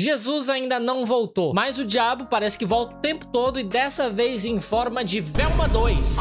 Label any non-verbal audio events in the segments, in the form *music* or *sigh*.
Jesus ainda não voltou, mas o diabo parece que volta o tempo todo e dessa vez em forma de Velma 2.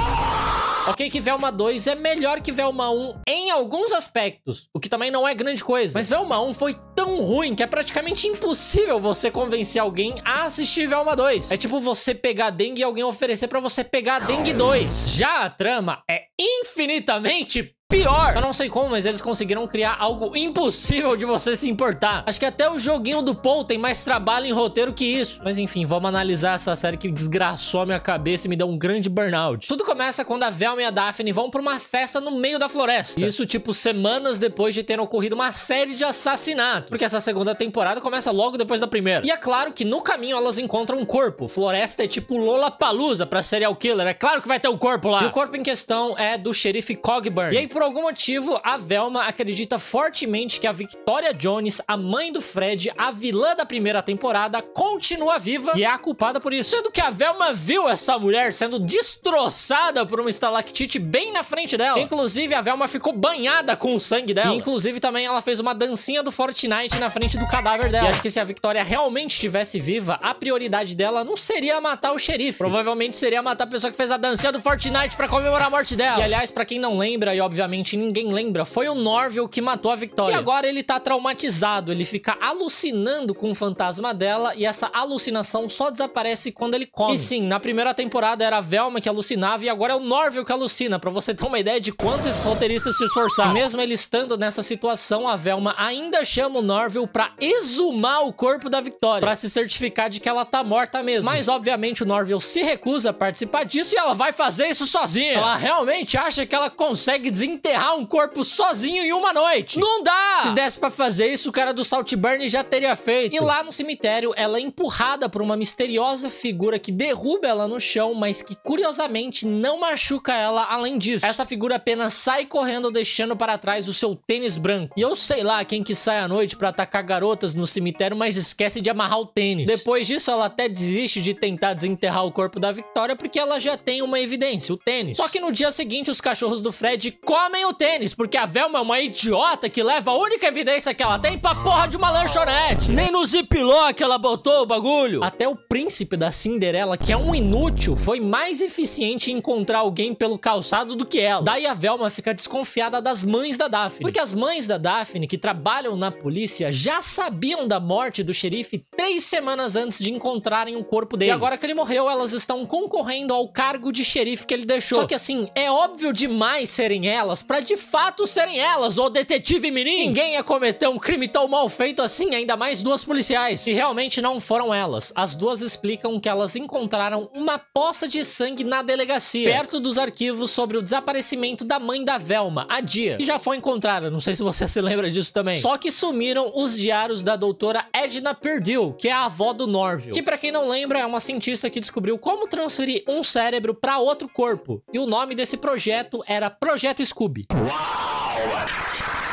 Ok que Velma 2 é melhor que Velma 1 em alguns aspectos, o que também não é grande coisa. Mas Velma 1 foi tão ruim que é praticamente impossível você convencer alguém a assistir Velma 2. É tipo você pegar dengue e alguém oferecer para você pegar dengue 2. Já a trama é infinitamente pior. Eu não sei como, mas eles conseguiram criar algo impossível de você se importar. Acho que até o joguinho do Paul tem mais trabalho em roteiro que isso. Mas enfim, vamos analisar essa série que desgraçou a minha cabeça e me deu um grande burnout. Tudo começa quando a Velma e a Daphne vão pra uma festa no meio da floresta. Isso, tipo, semanas depois de ter ocorrido uma série de assassinatos. Porque essa segunda temporada começa logo depois da primeira. E é claro que no caminho elas encontram um corpo. Floresta é tipo Palusa pra serial killer. É claro que vai ter um corpo lá. E o corpo em questão é do xerife Cogburn. E aí, é por por algum motivo, a Velma acredita fortemente que a Victoria Jones, a mãe do Fred, a vilã da primeira temporada, continua viva e é a culpada por isso. Sendo que a Velma viu essa mulher sendo destroçada por uma estalactite bem na frente dela. Inclusive, a Velma ficou banhada com o sangue dela. E, inclusive, também ela fez uma dancinha do Fortnite na frente do cadáver dela. E acho que se a Victoria realmente estivesse viva, a prioridade dela não seria matar o xerife. Provavelmente seria matar a pessoa que fez a dancinha do Fortnite pra comemorar a morte dela. E, aliás, pra quem não lembra e, obviamente, ninguém lembra, foi o Norville que matou a Victoria. E agora ele tá traumatizado, ele fica alucinando com o fantasma dela e essa alucinação só desaparece quando ele come. E sim, na primeira temporada era a Velma que alucinava e agora é o Norville que alucina, para você ter uma ideia de quanto esses roteiristas se esforçaram. E mesmo ele estando nessa situação, a Velma ainda chama o Norville pra exumar o corpo da Victoria, para se certificar de que ela tá morta mesmo. Mas obviamente o Norville se recusa a participar disso e ela vai fazer isso sozinha. Ela realmente acha que ela consegue desenterrar enterrar um corpo sozinho em uma noite. Não dá! Se desse pra fazer isso, o cara do Saltburn já teria feito. E lá no cemitério, ela é empurrada por uma misteriosa figura que derruba ela no chão, mas que curiosamente não machuca ela além disso. Essa figura apenas sai correndo, deixando para trás o seu tênis branco. E eu sei lá quem que sai à noite para atacar garotas no cemitério, mas esquece de amarrar o tênis. Depois disso, ela até desiste de tentar desenterrar o corpo da Victoria porque ela já tem uma evidência, o tênis. Só que no dia seguinte, os cachorros do Fred comem amem o tênis, porque a Velma é uma idiota que leva a única evidência que ela tem pra porra de uma lanchonete. Nem no ziplock ela botou o bagulho. Até o príncipe da Cinderela, que é um inútil, foi mais eficiente em encontrar alguém pelo calçado do que ela. Daí a Velma fica desconfiada das mães da Daphne. Porque as mães da Daphne, que trabalham na polícia, já sabiam da morte do xerife três semanas antes de encontrarem o corpo dele. E agora que ele morreu, elas estão concorrendo ao cargo de xerife que ele deixou. Só que assim, é óbvio demais serem elas elas para de fato serem elas, ou detetive menino. Ninguém ia cometer um crime tão mal feito assim, ainda mais duas policiais. E realmente não foram elas. As duas explicam que elas encontraram uma poça de sangue na delegacia, perto dos arquivos sobre o desaparecimento da mãe da Velma, a Dia, E já foi encontrada, não sei se você *laughs* se lembra disso também. Só que sumiram os diários da doutora Edna Perdil, que é a avó do Norville, que para quem não lembra é uma cientista que descobriu como transferir um cérebro para outro corpo. E o nome desse projeto era Projeto Escolar. Scooby. Uau!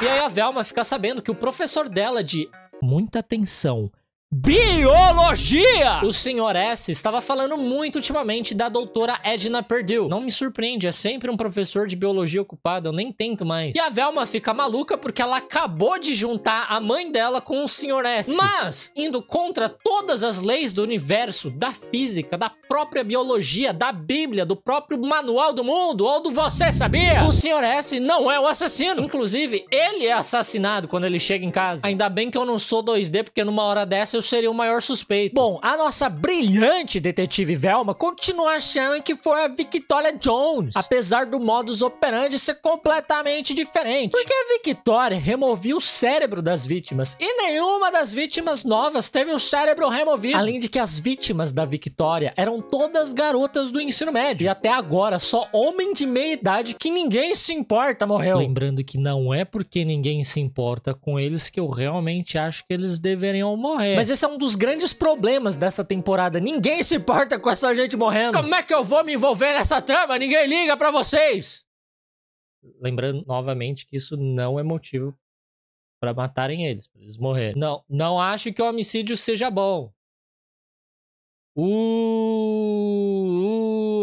E aí a Velma fica sabendo que o professor dela de muita atenção Biologia! O senhor S estava falando muito ultimamente da doutora Edna Perdue. Não me surpreende, é sempre um professor de biologia ocupado, eu nem tento mais. E a Velma fica maluca porque ela acabou de juntar a mãe dela com o senhor S. Mas, indo contra todas as leis do universo, da física, da própria biologia, da Bíblia, do próprio manual do mundo, ou do você sabia? O senhor S não é o assassino. Inclusive, ele é assassinado quando ele chega em casa. Ainda bem que eu não sou 2D, porque numa hora dessa eu seria o maior suspeito. Bom, a nossa brilhante detetive Velma continua achando que foi a Victoria Jones, apesar do modus operandi ser completamente diferente. Porque a Victoria removia o cérebro das vítimas e nenhuma das vítimas novas teve o cérebro removido. Além de que as vítimas da Victoria eram todas garotas do ensino médio e até agora só homem de meia idade que ninguém se importa morreu. Lembrando que não é porque ninguém se importa com eles que eu realmente acho que eles deveriam morrer. Mas mas esse é um dos grandes problemas dessa temporada. Ninguém se importa com essa gente morrendo. Como é que eu vou me envolver nessa trama? Ninguém liga para vocês! Lembrando novamente que isso não é motivo para matarem eles, para eles morrerem. Não, não acho que o homicídio seja bom. O uh,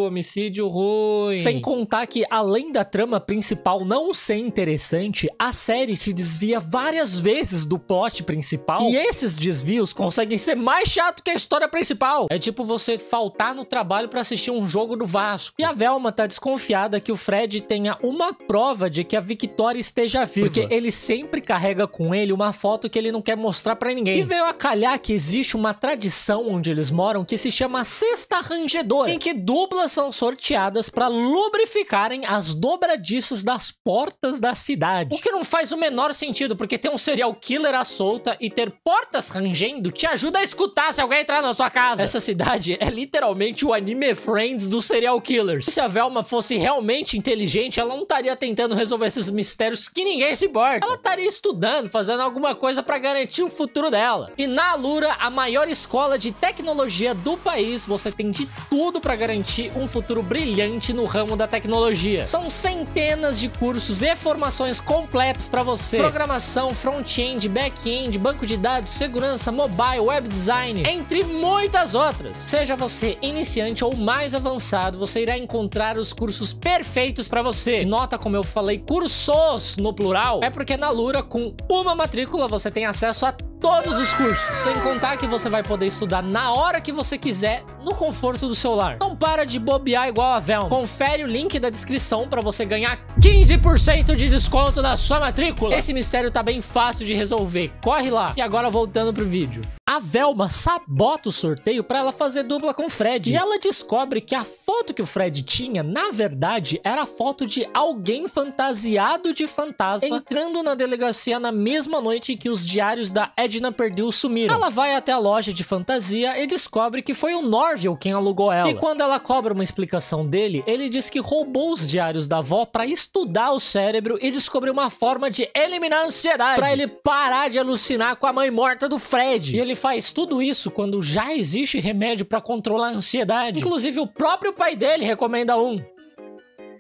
homicídio ruim. Sem contar que, além da trama principal não ser interessante, a série se desvia várias vezes do plot principal. E esses desvios conseguem ser mais chato que a história principal. É tipo você faltar no trabalho para assistir um jogo do Vasco. E a Velma tá desconfiada que o Fred tenha uma prova de que a Victoria esteja viva. Porque é. ele sempre carrega com ele uma foto que ele não quer mostrar para ninguém. E veio a calhar que existe uma tradição onde eles moram que se chama Sexta Rangedora, em que dublas são sorteadas para lubrificarem as dobradiças das portas da cidade. O que não faz o menor sentido, porque ter um serial killer à solta e ter portas rangendo te ajuda a escutar se alguém entrar na sua casa. Essa cidade é literalmente o anime Friends dos serial killers. Se a Velma fosse realmente inteligente, ela não estaria tentando resolver esses mistérios que ninguém se importa. Ela estaria estudando, fazendo alguma coisa para garantir o futuro dela. E na Alura, a maior escola de tecnologia do país, você tem de tudo para garantir um um futuro brilhante no ramo da tecnologia. São centenas de cursos e formações completas para você. Programação, front-end, back-end, banco de dados, segurança, mobile, web design, entre muitas outras. Seja você iniciante ou mais avançado, você irá encontrar os cursos perfeitos para você. Nota como eu falei cursos no plural, é porque na Lura com uma matrícula você tem acesso a todos os cursos. Sem contar que você vai poder estudar na hora que você quiser, no conforto do seu lar. Não para de bobear igual a Velma. Confere o link da descrição para você ganhar 15% de desconto na sua matrícula. Esse mistério tá bem fácil de resolver. Corre lá. E agora voltando pro vídeo a Velma sabota o sorteio para ela fazer dupla com o Fred. E ela descobre que a foto que o Fred tinha, na verdade, era a foto de alguém fantasiado de fantasma entrando na delegacia na mesma noite em que os diários da Edna perdeu sumiram. Ela vai até a loja de fantasia e descobre que foi o Norville quem alugou ela. E quando ela cobra uma explicação dele, ele diz que roubou os diários da avó para estudar o cérebro e descobrir uma forma de eliminar a ansiedade, para ele parar de alucinar com a mãe morta do Fred. E ele faz tudo isso quando já existe remédio para controlar a ansiedade. Inclusive, o próprio pai dele recomenda um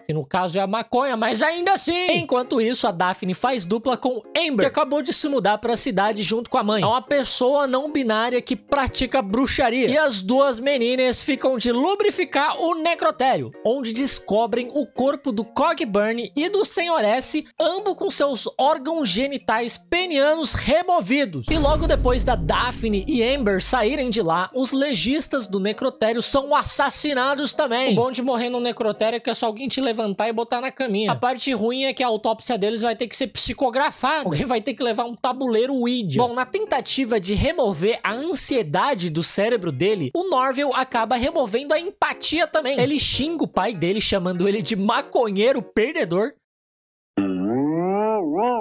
que no caso é a maconha, mas ainda assim. Enquanto isso, a Daphne faz dupla com Amber, que acabou de se mudar para a cidade junto com a mãe. É uma pessoa não binária que pratica bruxaria. E as duas meninas ficam de lubrificar o necrotério, onde descobrem o corpo do Cogburn e do Senhor S, ambos com seus órgãos genitais penianos removidos. E logo depois da Daphne e Amber saírem de lá, os legistas do necrotério são assassinados também. O bom de morrer no necrotério é que é só alguém te levar levantar e botar na caminha. A parte ruim é que a autópsia deles vai ter que ser psicografada. Alguém vai ter que levar um tabuleiro weed. Bom, na tentativa de remover a ansiedade do cérebro dele, o Norville acaba removendo a empatia também. Ele xinga o pai dele, chamando ele de maconheiro perdedor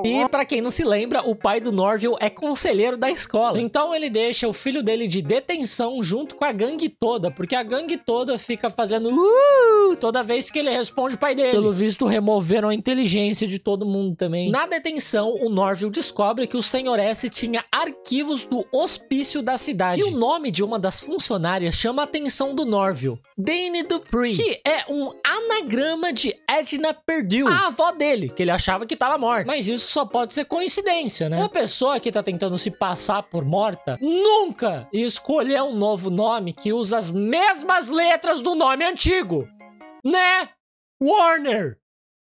e para quem não se lembra, o pai do Norville é conselheiro da escola. Então ele deixa o filho dele de detenção junto com a gangue toda, porque a gangue toda fica fazendo uh! toda vez que ele responde o pai dele. Pelo visto, removeram a inteligência de todo mundo também. Na detenção, o Norville descobre que o Sr. S tinha arquivos do hospício da cidade. E o nome de uma das funcionárias chama a atenção do Norville. Dane Dupree, que é um anagrama de Edna Perdue, a avó dele, que ele achava que estava morta. Mas isso só pode ser coincidência, né? Uma pessoa que tá tentando se passar por morta nunca escolher um novo nome que usa as mesmas letras do nome antigo, né? Warner!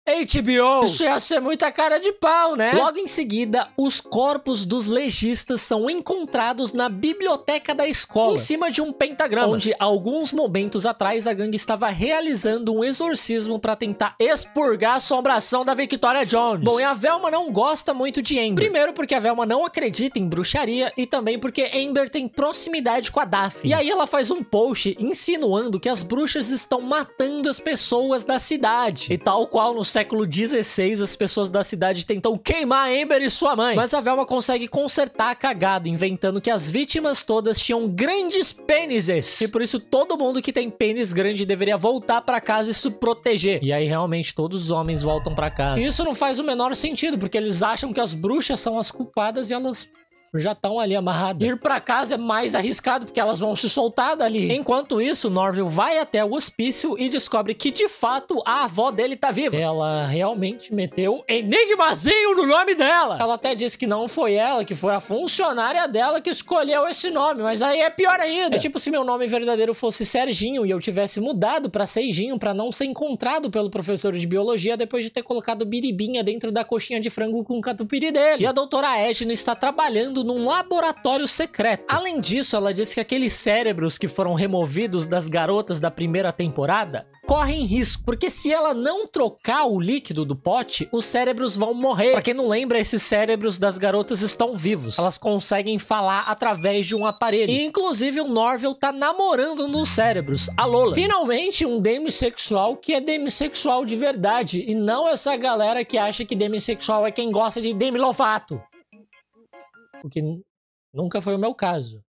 HBO! Isso ia ser muita cara de pau, né? Logo em seguida, os corpos dos legistas são encontrados na biblioteca da escola, em cima de um pentagrama, onde alguns momentos atrás a gangue estava realizando um exorcismo para tentar expurgar a assombração da Victoria Jones. Bom, e a Velma não gosta muito de Amber. Primeiro porque a Velma não acredita em bruxaria e também porque Amber tem proximidade com a Daphne. E aí ela faz um post insinuando que as bruxas estão matando as pessoas da cidade. E tal qual nos século XVI, as pessoas da cidade tentam queimar Amber e sua mãe. Mas a Velma consegue consertar a cagada, inventando que as vítimas todas tinham grandes pênises. E por isso todo mundo que tem pênis grande deveria voltar para casa e se proteger. E aí realmente todos os homens voltam para casa. E isso não faz o menor sentido, porque eles acham que as bruxas são as culpadas e elas já estão ali amarrados. Ir para casa é mais arriscado porque elas vão se soltar dali. Enquanto isso, Norville vai até o hospício e descobre que de fato a avó dele tá viva. Ela realmente meteu enigmazinho no nome dela. Ela até disse que não foi ela, que foi a funcionária dela que escolheu esse nome, mas aí é pior ainda. É tipo se meu nome verdadeiro fosse Serginho e eu tivesse mudado para Seijinho para não ser encontrado pelo professor de biologia depois de ter colocado biribinha dentro da coxinha de frango com catupiry dele. E a doutora Edna está trabalhando num laboratório secreto. Além disso, ela disse que aqueles cérebros que foram removidos das garotas da primeira temporada correm risco, porque se ela não trocar o líquido do pote, os cérebros vão morrer. Pra quem não lembra, esses cérebros das garotas estão vivos. Elas conseguem falar através de um aparelho. E, inclusive, o Norville tá namorando nos cérebros, a Lola. Finalmente, um demissexual que é demissexual de verdade, e não essa galera que acha que demissexual é quem gosta de Demi Lovato o que nunca foi o meu caso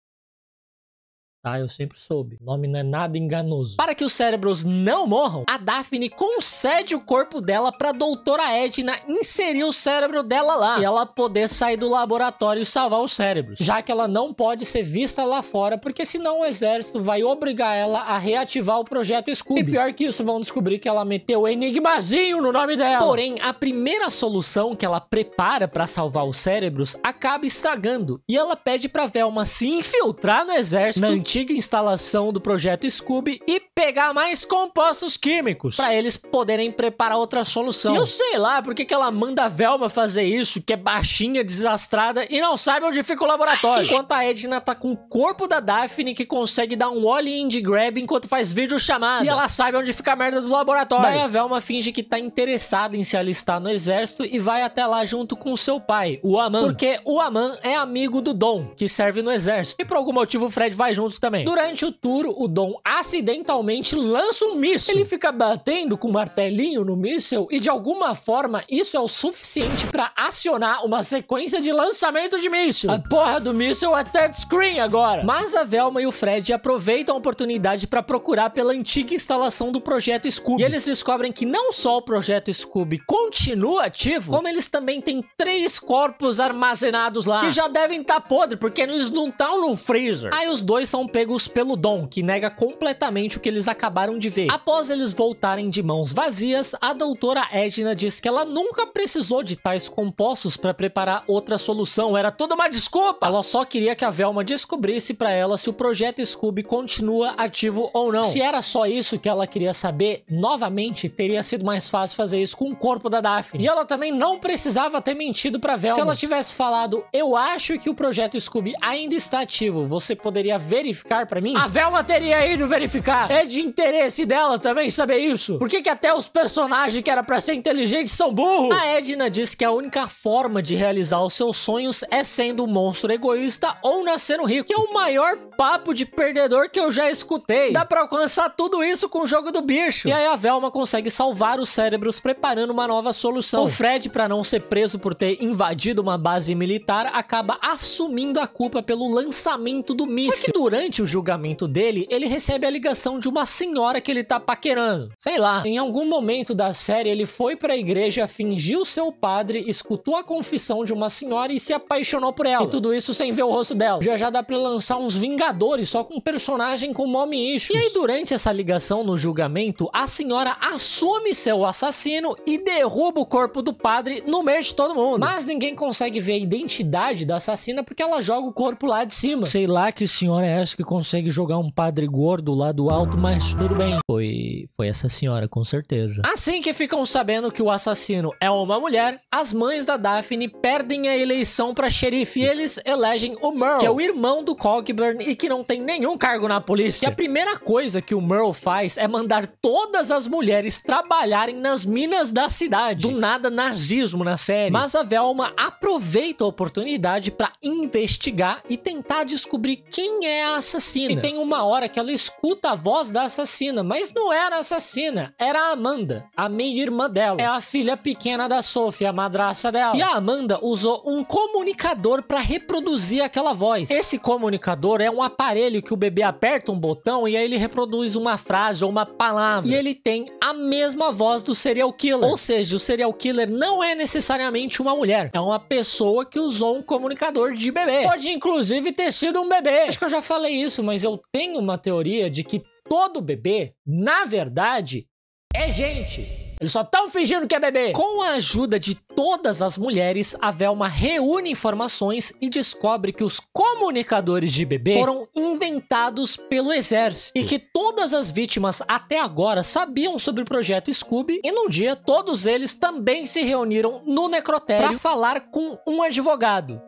tá? Eu sempre soube. O nome não é nada enganoso. Para que os cérebros não morram, a Daphne concede o corpo dela para a doutora Edna inserir o cérebro dela lá e ela poder sair do laboratório e salvar os cérebros, já que ela não pode ser vista lá fora, porque senão o exército vai obrigar ela a reativar o projeto Scooby. E pior que isso, vão descobrir que ela meteu enigmazinho no nome dela. Porém, a primeira solução que ela prepara para salvar os cérebros acaba estragando e ela pede para Velma se infiltrar no exército antiga instalação do projeto Scooby e pegar mais compostos químicos para eles poderem preparar outra solução. E eu sei lá por que ela manda a Velma fazer isso, que é baixinha, desastrada e não sabe onde fica o laboratório. Enquanto a Edna tá com o corpo da Daphne que consegue dar um all in de grab enquanto faz vídeo chamada. E ela sabe onde fica a merda do laboratório. Daí a Velma finge que tá interessada em se alistar no exército e vai até lá junto com seu pai, o Aman. Porque o Aman é amigo do Dom, que serve no exército. E por algum motivo o Fred vai junto também. Durante o tour, o Dom acidentalmente lança um míssil. Ele fica batendo com o um martelinho no míssil e de alguma forma isso é o suficiente para acionar uma sequência de lançamento de míssil. A porra do míssil é touchscreen agora. Mas a Velma e o Fred aproveitam a oportunidade para procurar pela antiga instalação do projeto Scooby. E eles descobrem que não só o projeto Scooby continua ativo, como eles também têm três corpos armazenados lá que já devem estar tá podre porque eles não estão no freezer. Aí os dois são pegos pelo Dom, que nega completamente o que eles acabaram de ver. Após eles voltarem de mãos vazias, a doutora Edna diz que ela nunca precisou de tais compostos para preparar outra solução, era toda uma desculpa! Ela só queria que a Velma descobrisse para ela se o projeto Scooby continua ativo ou não. Se era só isso que ela queria saber, novamente teria sido mais fácil fazer isso com o corpo da Daphne. E ela também não precisava ter mentido para Velma. Se ela tivesse falado, eu acho que o projeto Scooby ainda está ativo, você poderia verificar verificar para mim? A Velma teria ido verificar. É de interesse dela também saber isso. Por que, que até os personagens que era para ser inteligentes são burros? A Edna diz que a única forma de realizar os seus sonhos é sendo um monstro egoísta ou nascendo rico. Que é o maior papo de perdedor que eu já escutei. Dá pra alcançar tudo isso com o jogo do bicho. E aí a Velma consegue salvar os cérebros preparando uma nova solução. O Fred, para não ser preso por ter invadido uma base militar, acaba assumindo a culpa pelo lançamento do míssil. Só que durante durante o julgamento dele, ele recebe a ligação de uma senhora que ele tá paquerando. Sei lá, em algum momento da série ele foi para a igreja, fingiu ser o padre, escutou a confissão de uma senhora e se apaixonou por ela. E tudo isso sem ver o rosto dela. Já já dá para lançar uns Vingadores só com um personagem com nome isso E aí durante essa ligação no julgamento, a senhora assume ser o assassino e derruba o corpo do padre no meio de todo mundo. Mas ninguém consegue ver a identidade da assassina porque ela joga o corpo lá de cima. Sei lá que senhora é essa que que consegue jogar um padre gordo lá do alto, mas tudo bem. Foi, foi essa senhora, com certeza. Assim que ficam sabendo que o assassino é uma mulher, as mães da Daphne perdem a eleição para xerife e eles elegem o Merle, que é o irmão do Cogburn e que não tem nenhum cargo na polícia. E a primeira coisa que o Merle faz é mandar todas as mulheres trabalharem nas minas da cidade. Do nada nazismo na série. Mas a Velma aproveita a oportunidade para investigar e tentar descobrir quem é a assassina. E tem uma hora que ela escuta a voz da assassina, mas não era a assassina, era a Amanda, a meia-irmã dela. É a filha pequena da Sophie, a madraça dela. E a Amanda usou um comunicador para reproduzir aquela voz. Esse comunicador é um aparelho que o bebê aperta um botão e aí ele reproduz uma frase ou uma palavra. E ele tem a mesma voz do serial killer. Ou seja, o serial killer não é necessariamente uma mulher, é uma pessoa que usou um comunicador de bebê. Pode inclusive ter sido um bebê. Acho que eu já falei isso, mas eu tenho uma teoria de que todo bebê, na verdade, é gente. Eles só estão fingindo que é bebê. Com a ajuda de todas as mulheres, a Velma reúne informações e descobre que os comunicadores de bebê foram inventados pelo exército e que todas as vítimas até agora sabiam sobre o projeto Scooby e num dia todos eles também se reuniram no necrotério para falar com um advogado,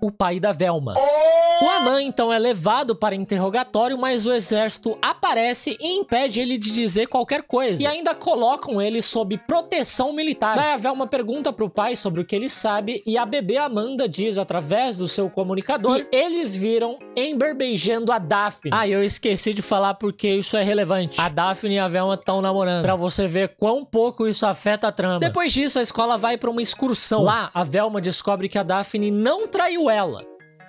o pai da Velma. Oh! O Aman então é levado para interrogatório, mas o exército aparece e impede ele de dizer qualquer coisa. E ainda colocam ele sob proteção militar. Dayavel uma pergunta pro pai sobre o que ele sabe e a bebê Amanda diz através do seu comunicador que eles viram Amber beijando a Daphne. Ah, eu esqueci de falar porque isso é relevante. A Daphne e a Velma estão namorando. Pra você ver quão pouco isso afeta a trama. Depois disso, a escola vai para uma excursão. Lá, a Velma descobre que a Daphne não traiu ela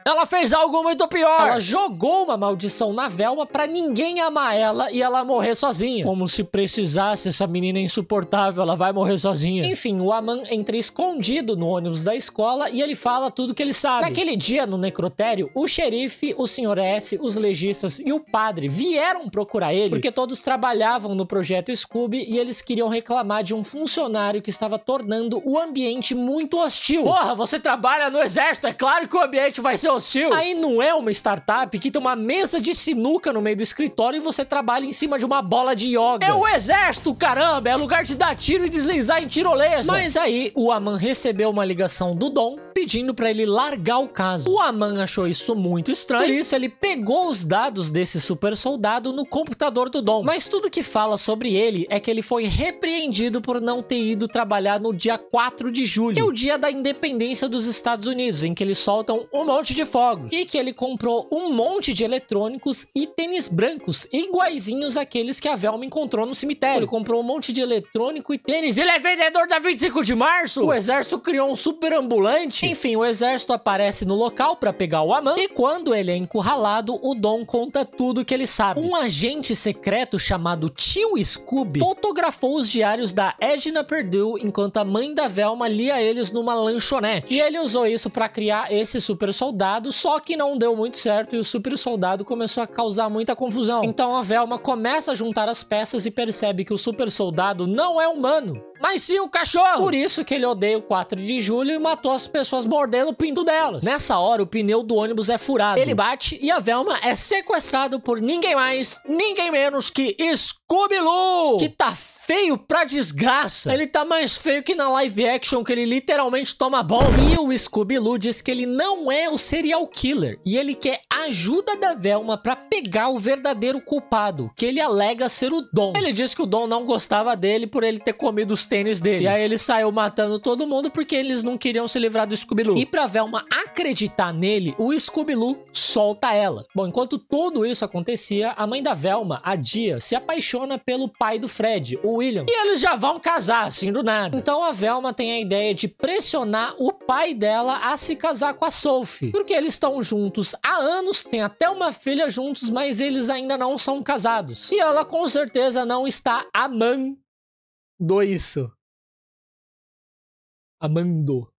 ela fez algo muito pior. Ela jogou uma maldição na Velma para ninguém amar ela e ela morrer sozinha. Como se precisasse, essa menina é insuportável, ela vai morrer sozinha. Enfim, o Aman entra escondido no ônibus da escola e ele fala tudo que ele sabe. Naquele dia, no necrotério, o xerife, o senhor S, os legistas e o padre vieram procurar ele porque todos trabalhavam no projeto Scooby e eles queriam reclamar de um funcionário que estava tornando o ambiente muito hostil. Porra, você trabalha no exército, é claro que o ambiente vai ser hostil, aí não é uma startup que tem uma mesa de sinuca no meio do escritório e você trabalha em cima de uma bola de yoga. É o exército, caramba! É lugar de dar tiro e deslizar em tirolesa. Mas aí o Aman recebeu uma ligação do Dom pedindo para ele largar o caso. O Aman achou isso muito estranho, por isso ele pegou os dados desse super soldado no computador do Dom. Mas tudo que fala sobre ele é que ele foi repreendido por não ter ido trabalhar no dia 4 de julho, que é o dia da independência dos Estados Unidos, em que eles soltam um monte de fogos e que ele comprou um monte de eletrônicos e tênis brancos, iguaizinhos àqueles que a Velma encontrou no cemitério. Ele comprou um monte de eletrônico e tênis. Ele é vendedor da 25 de março! O exército criou um super ambulante. Enfim, o exército aparece no local para pegar o Aman e quando ele é encurralado, o Dom conta tudo que ele sabe. Um agente secreto chamado Tio Scooby fotografou os diários da Edna Perdue enquanto a mãe da Velma lia eles numa lanchonete. E ele usou isso para criar esse super soldado soldado, só que não deu muito certo e o super soldado começou a causar muita confusão. Então a Velma começa a juntar as peças e percebe que o super soldado não é humano. Mas sim o cachorro. Por isso que ele odeia o 4 de julho e matou as pessoas mordendo o pinto delas. Nessa hora, o pneu do ônibus é furado. Ele bate e a Velma é sequestrada por ninguém mais, ninguém menos que Scooby-Loo, que tá feio pra desgraça. Ele tá mais feio que na live action, que ele literalmente toma bomba. E o Scooby-Loo diz que ele não é o serial killer. E ele quer ajuda da Velma pra pegar o verdadeiro culpado, que ele alega ser o Dom. Ele diz que o Dom não gostava dele por ele ter comido os tênis dele. E aí ele saiu matando todo mundo porque eles não queriam se livrar do Scooby-Doo. E pra Velma acreditar nele, o Scooby-Doo solta ela. Bom, enquanto tudo isso acontecia, a mãe da Velma, a Dia, se apaixona pelo pai do Fred, o William. E eles já vão casar, assim, do nada. Então a Velma tem a ideia de pressionar o pai dela a se casar com a Sophie. Porque eles estão juntos há anos, tem até uma filha juntos, mas eles ainda não são casados. E ela com certeza não está amando do isso. Amando.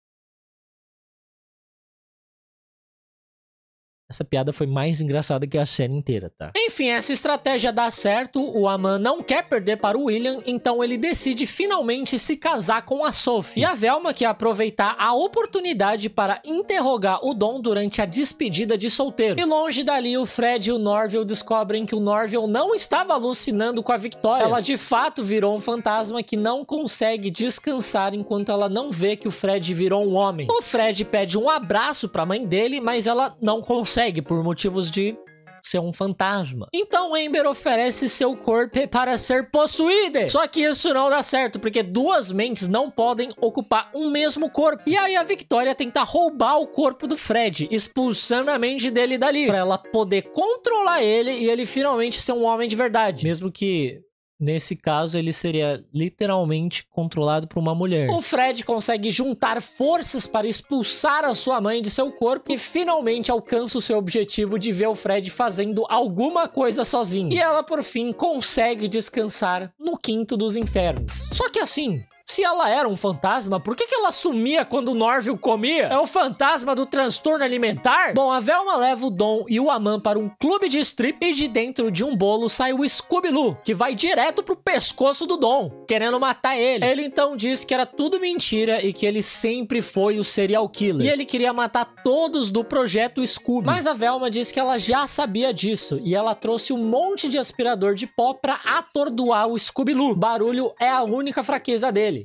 Essa piada foi mais engraçada que a cena inteira, tá? Enfim, essa estratégia dá certo, o Aman não quer perder para o William, então ele decide finalmente se casar com a Sophie. E a Velma quer aproveitar a oportunidade para interrogar o Dom durante a despedida de solteiro. E longe dali, o Fred e o Norville descobrem que o Norville não estava alucinando com a Victoria. Ela de fato virou um fantasma que não consegue descansar enquanto ela não vê que o Fred virou um homem. O Fred pede um abraço para a mãe dele, mas ela não consegue consegue por motivos de ser um fantasma. Então Ember oferece seu corpo para ser possuída. Só que isso não dá certo, porque duas mentes não podem ocupar um mesmo corpo. E aí a Victoria tenta roubar o corpo do Fred, expulsando a mente dele dali, para ela poder controlar ele e ele finalmente ser um homem de verdade. Mesmo que Nesse caso, ele seria literalmente controlado por uma mulher. O Fred consegue juntar forças para expulsar a sua mãe de seu corpo e finalmente alcança o seu objetivo de ver o Fred fazendo alguma coisa sozinho. E ela, por fim, consegue descansar no quinto dos infernos. Só que assim, se ela era um fantasma, por que, que ela sumia quando o Norville comia? É o fantasma do transtorno alimentar? Bom, a Velma leva o Dom e o Aman para um clube de strip e de dentro de um bolo sai o Scooby-Loo, que vai direto pro pescoço do Dom, querendo matar ele. Ele então diz que era tudo mentira e que ele sempre foi o serial killer. E ele queria matar todos do projeto Scooby. Mas a Velma diz que ela já sabia disso e ela trouxe um monte de aspirador de pó pra atordoar o Scooby-Loo. Barulho é a única fraqueza dele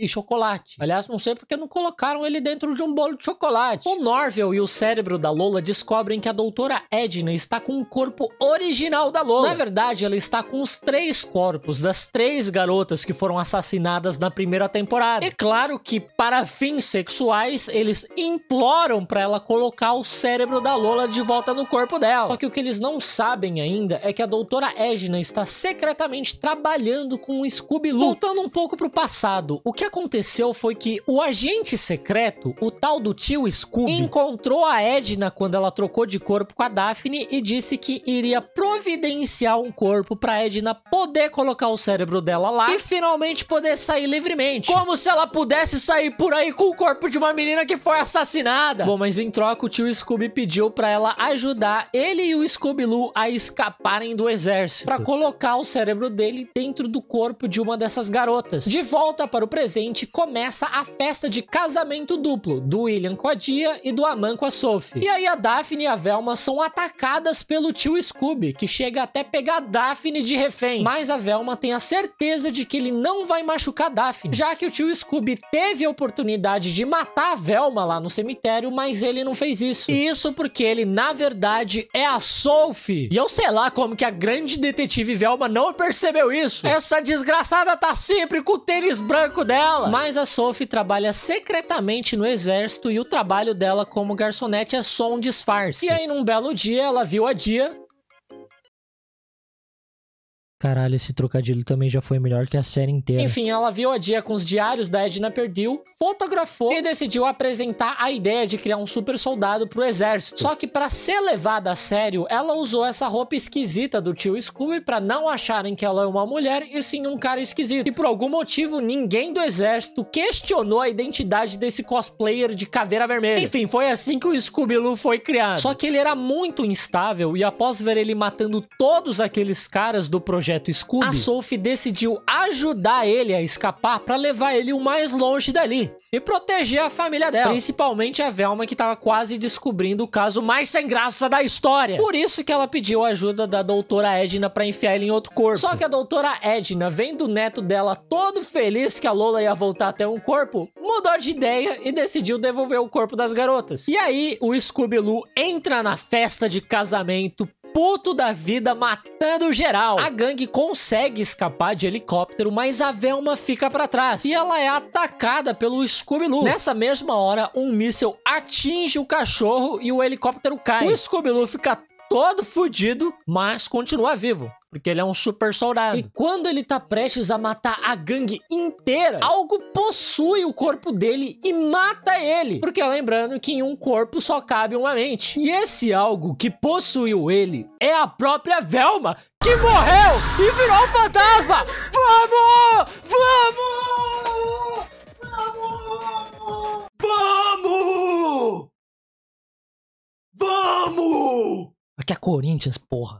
e chocolate. Aliás, não sei porque não colocaram ele dentro de um bolo de chocolate. O Norville e o cérebro da Lola descobrem que a doutora Edna está com o corpo original da Lola. Na verdade, ela está com os três corpos das três garotas que foram assassinadas na primeira temporada. É claro que, para fins sexuais, eles imploram para ela colocar o cérebro da Lola de volta no corpo dela. Só que o que eles não sabem ainda é que a doutora Edna está secretamente trabalhando com o Scooby-Loo. Voltando um pouco pro passado, o que aconteceu foi que o agente secreto, o tal do tio Scooby, encontrou a Edna quando ela trocou de corpo com a Daphne e disse que iria providenciar um corpo pra Edna poder colocar o cérebro dela lá e finalmente poder sair livremente. Como se ela pudesse sair por aí com o corpo de uma menina que foi assassinada. Bom, mas em troca, o tio Scooby pediu pra ela ajudar ele e o Scooby-Loo a escaparem do exército pra colocar o cérebro dele dentro do corpo de uma dessas garotas. De volta para o presente adolescente, começa a festa de casamento duplo do William com a Dia e do Aman com a Sophie. E aí a Daphne e a Velma são atacadas pelo tio Scooby, que chega até pegar Daphne de refém. Mas a Velma tem a certeza de que ele não vai machucar Daphne, já que o tio Scooby teve a oportunidade de matar a Velma lá no cemitério, mas ele não fez isso. E isso porque ele, na verdade, é a Sophie. E eu sei lá como que a grande detetive Velma não percebeu isso. Essa desgraçada tá sempre com o tênis branco dela mas a Sophie trabalha secretamente no exército e o trabalho dela como garçonete é só um disfarce. E aí, num belo dia, ela viu a Dia Caralho, esse trocadilho também já foi melhor que a série inteira. Enfim, ela viu a dia com os diários da Edna Perdil, fotografou e decidiu apresentar a ideia de criar um super soldado pro exército. Só que para ser levada a sério, ela usou essa roupa esquisita do tio Scooby para não acharem que ela é uma mulher e sim um cara esquisito. E por algum motivo, ninguém do exército questionou a identidade desse cosplayer de caveira vermelha. Enfim, foi assim que o Scooby-Loo foi criado. Só que ele era muito instável e após ver ele matando todos aqueles caras do projeto projeto Scooby, a Sophie decidiu ajudar ele a escapar para levar ele o mais longe dali e proteger a família dela, principalmente a Velma que estava quase descobrindo o caso mais sem graça da história. Por isso que ela pediu a ajuda da doutora Edna para enfiar ele em outro corpo. Só que a doutora Edna, vendo o neto dela todo feliz que a Lola ia voltar até um corpo, mudou de ideia e decidiu devolver o corpo das garotas. E aí o Scooby-Loo entra na festa de casamento puto da vida, matando geral. A gangue consegue escapar de helicóptero, mas a Velma fica para trás. E ela é atacada pelo scooby loo Nessa mesma hora, um míssil atinge o cachorro e o helicóptero cai. O scooby loo fica todo fudido, mas continua vivo. Porque ele é um super soldado. E quando ele tá prestes a matar a gangue inteira, algo possui o corpo dele e mata ele. Porque lembrando que em um corpo só cabe uma mente. E esse algo que possuiu ele é a própria Velma, que morreu e virou um fantasma. Vamos! Vamos! Vamos! Vamos! Vamos! Aqui é Corinthians, porra.